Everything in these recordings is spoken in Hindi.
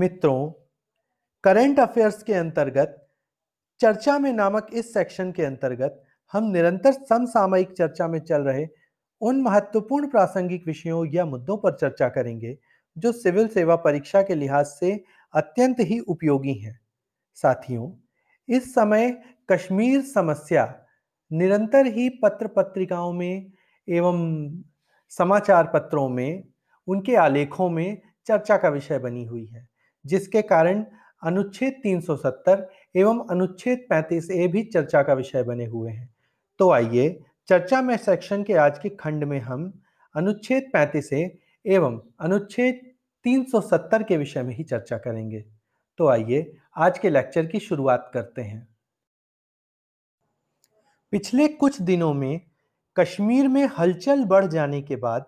मित्रों करंट अफेयर्स के अंतर्गत चर्चा में नामक इस सेक्शन के अंतर्गत हम निरंतर समसामयिक चर्चा में चल रहे उन महत्वपूर्ण प्रासंगिक विषयों या मुद्दों पर चर्चा करेंगे जो सिविल सेवा परीक्षा के लिहाज से अत्यंत ही उपयोगी हैं साथियों इस समय कश्मीर समस्या निरंतर ही पत्र पत्रिकाओं में एवं समाचार पत्रों में उनके आलेखों में चर्चा का विषय बनी हुई है जिसके कारण अनुच्छेद 370 एवं अनुच्छेद 35 ए भी चर्चा का विषय बने हुए हैं तो आइए चर्चा में सेक्शन के आज के खंड में हम अनुच्छेद 35 ए एवं अनुच्छेद 370 के विषय में ही चर्चा करेंगे तो आइए आज के लेक्चर की शुरुआत करते हैं पिछले कुछ दिनों में कश्मीर में हलचल बढ़ जाने के बाद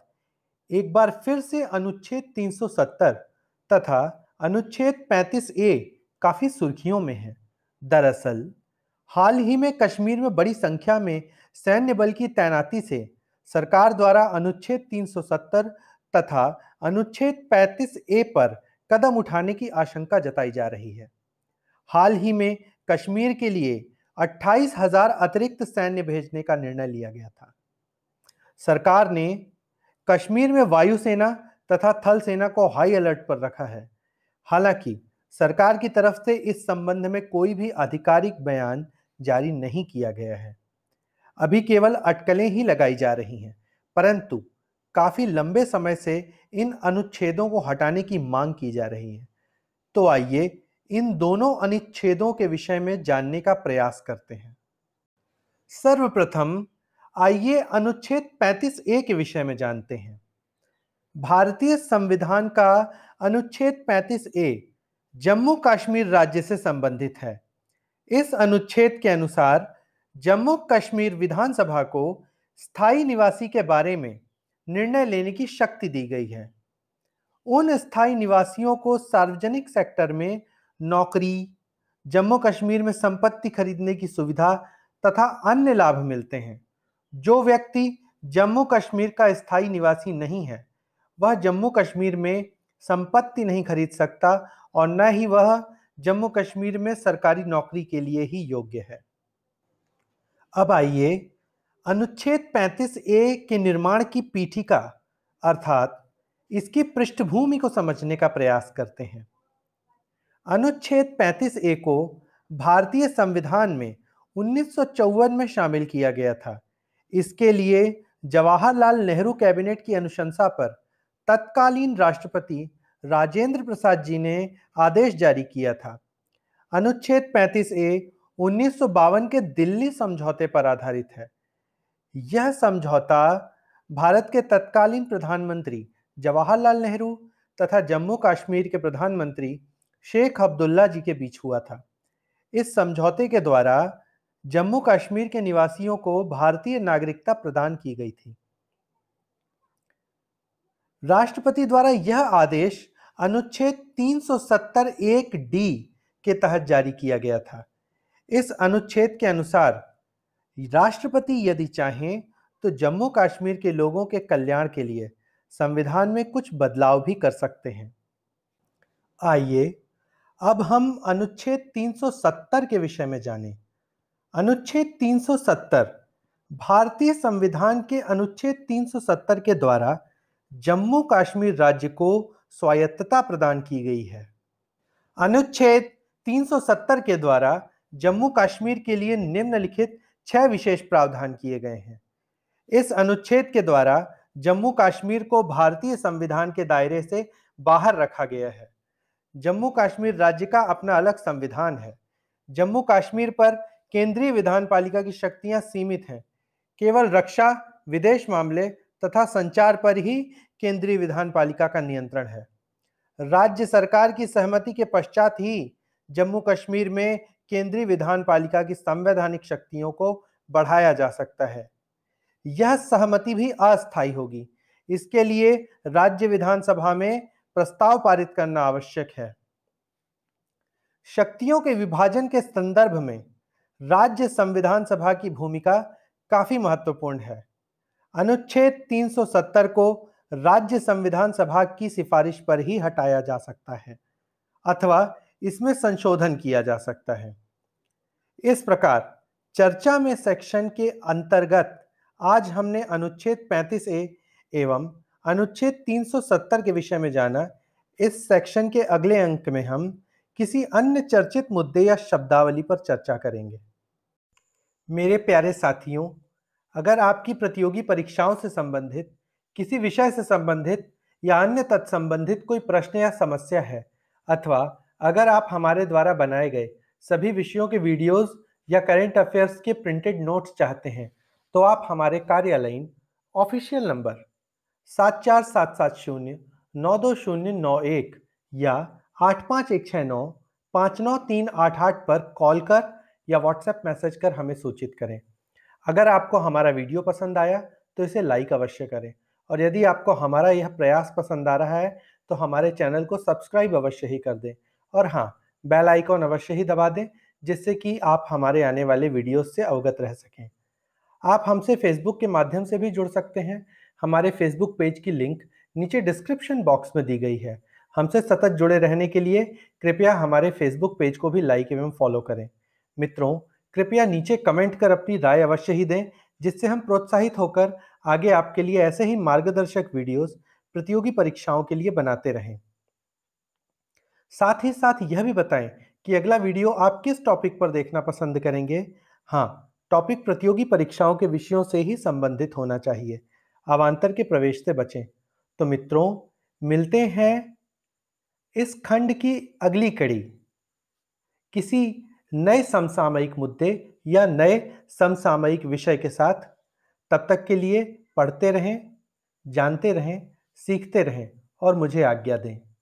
एक बार फिर से अनुच्छेद 370 तथा अनुच्छेद 35 ए काफ़ी सुर्खियों में है दरअसल हाल ही में कश्मीर में बड़ी संख्या में सैन्य बल की तैनाती से सरकार द्वारा अनुच्छेद 370 तथा अनुच्छेद 35 ए पर कदम उठाने की आशंका जताई जा रही है हाल ही में कश्मीर के लिए 28,000 अतिरिक्त सैन्य भेजने का निर्णय लिया गया था सरकार ने कश्मीर में वायुसेना तथा थल सेना को हाई अलर्ट पर रखा है हालांकि सरकार की तरफ से इस संबंध में कोई भी आधिकारिक बयान जारी नहीं किया गया है अभी केवल अटकलें ही लगाई जा रही हैं परंतु काफ़ी लंबे समय से इन अनुच्छेदों को हटाने की मांग की जा रही है तो आइए इन दोनों अनुच्छेदों के विषय में जानने का प्रयास करते हैं सर्वप्रथम आइए अनुच्छेद 35 ए के विषय में जानते हैं भारतीय संविधान का अनुच्छेद 35 ए जम्मू कश्मीर राज्य से संबंधित है इस अनुच्छेद के अनुसार जम्मू कश्मीर विधानसभा को स्थायी निवासी के बारे में निर्णय लेने की शक्ति दी गई है उन स्थायी निवासियों को सार्वजनिक सेक्टर में नौकरी जम्मू कश्मीर में संपत्ति खरीदने की सुविधा तथा अन्य लाभ मिलते हैं जो व्यक्ति जम्मू कश्मीर का स्थायी निवासी नहीं है वह जम्मू कश्मीर में संपत्ति नहीं खरीद सकता और न ही वह जम्मू कश्मीर में सरकारी नौकरी के लिए ही योग्य है अब आइए अनुच्छेद 35 ए के निर्माण की पीठिका अर्थात इसकी पृष्ठभूमि को समझने का प्रयास करते हैं अनुच्छेद 35 ए को भारतीय संविधान में उन्नीस में शामिल किया गया था इसके लिए जवाहरलाल नेहरू कैबिनेट की अनुशंसा पर तत्कालीन राष्ट्रपति राजेंद्र प्रसाद जी ने आदेश जारी किया था अनुच्छेद 35 ए उन्नीस के दिल्ली समझौते पर आधारित है यह समझौता भारत के तत्कालीन प्रधानमंत्री जवाहरलाल नेहरू तथा जम्मू कश्मीर के प्रधानमंत्री शेख अब्दुल्ला जी के बीच हुआ था इस समझौते के द्वारा जम्मू कश्मीर के निवासियों को भारतीय नागरिकता प्रदान की गई थी राष्ट्रपति द्वारा यह आदेश अनुच्छेद 370 एक डी के तहत जारी किया गया था इस अनुच्छेद के अनुसार राष्ट्रपति यदि चाहें तो जम्मू कश्मीर के लोगों के कल्याण के लिए संविधान में कुछ बदलाव भी कर सकते हैं आइए अब हम अनुच्छेद 370 के विषय में जानें। अनुच्छेद 370 भारतीय संविधान के अनुच्छेद 370 के द्वारा जम्मू कश्मीर राज्य को स्वायत्तता प्रदान की गई है अनुच्छेद 370 के द्वारा जम्मू कश्मीर के लिए निम्नलिखित छह विशेष प्रावधान किए गए हैं इस अनुच्छेद के द्वारा जम्मू कश्मीर को भारतीय संविधान के दायरे से बाहर रखा गया है जम्मू कश्मीर राज्य का अपना अलग संविधान है जम्मू कश्मीर पर केंद्रीय विधान पालिका की शक्तियां सीमित हैं केवल रक्षा विदेश मामले तथा संचार पर ही केंद्रीय विधान पालिका का नियंत्रण है राज्य सरकार की सहमति के पश्चात ही जम्मू कश्मीर में केंद्रीय विधान पालिका की संवैधानिक शक्तियों को बढ़ाया जा सकता है यह सहमति भी अस्थायी होगी इसके लिए राज्य विधानसभा में प्रस्ताव पारित करना आवश्यक है शक्तियों के विभाजन के संदर्भ में राज्य संविधान सभा की भूमिका काफी महत्वपूर्ण है अनुच्छेद 370 को राज्य संविधान सभा की सिफारिश पर ही हटाया जा सकता है अथवा इसमें संशोधन किया जा सकता है इस प्रकार चर्चा में सेक्शन के अंतर्गत आज हमने अनुच्छेद 35 ए एवं अनुच्छेद 370 के विषय में जाना इस सेक्शन के अगले अंक में हम किसी अन्य चर्चित मुद्दे या शब्दावली पर चर्चा करेंगे मेरे प्यारे साथियों अगर आपकी प्रतियोगी परीक्षाओं से संबंधित किसी विषय से संबंधित या अन्य तत्संबंधित कोई प्रश्न या समस्या है अथवा अगर आप हमारे द्वारा बनाए गए सभी विषयों के वीडियोस या करेंट अफेयर्स के प्रिंटेड नोट्स चाहते हैं तो आप हमारे कार्यालयीन ऑफिशियल नंबर सात चार सात सात शून्य नौ दो शून्य नौ एक या आठ पाँच एक छः नौ पाँच नौ तीन आठ आठ पर कॉल कर या व्हाट्सएप मैसेज कर हमें सूचित करें अगर आपको हमारा वीडियो पसंद आया तो इसे लाइक अवश्य करें और यदि आपको हमारा यह प्रयास पसंद आ रहा है तो हमारे चैनल को सब्सक्राइब अवश्य ही कर दें और हाँ बेल आइकॉन अवश्य ही दबा दें जिससे कि आप हमारे आने वाले वीडियोस से अवगत रह सकें आप हमसे फेसबुक के माध्यम से भी जुड़ सकते हैं हमारे फेसबुक पेज की लिंक नीचे डिस्क्रिप्शन बॉक्स में दी गई है हमसे सतत जुड़े रहने के लिए कृपया हमारे फेसबुक पेज को भी लाइक एवं फॉलो करें मित्रों कृपया नीचे कमेंट कर अपनी राय अवश्य ही दें जिससे हम प्रोत्साहित होकर आगे आपके लिए ऐसे ही मार्गदर्शक वीडियोस प्रतियोगी परीक्षाओं के लिए बनाते रहें साथ ही साथ यह भी बताएं कि अगला वीडियो आप किस टॉपिक पर देखना पसंद करेंगे हाँ टॉपिक प्रतियोगी परीक्षाओं के विषयों से ही संबंधित होना चाहिए अवान्तर के प्रवेश से बचें तो मित्रों मिलते हैं इस खंड की अगली कड़ी किसी नए समसामयिक मुद्दे या नए समसामयिक विषय के साथ तब तक के लिए पढ़ते रहें जानते रहें सीखते रहें और मुझे आज्ञा दें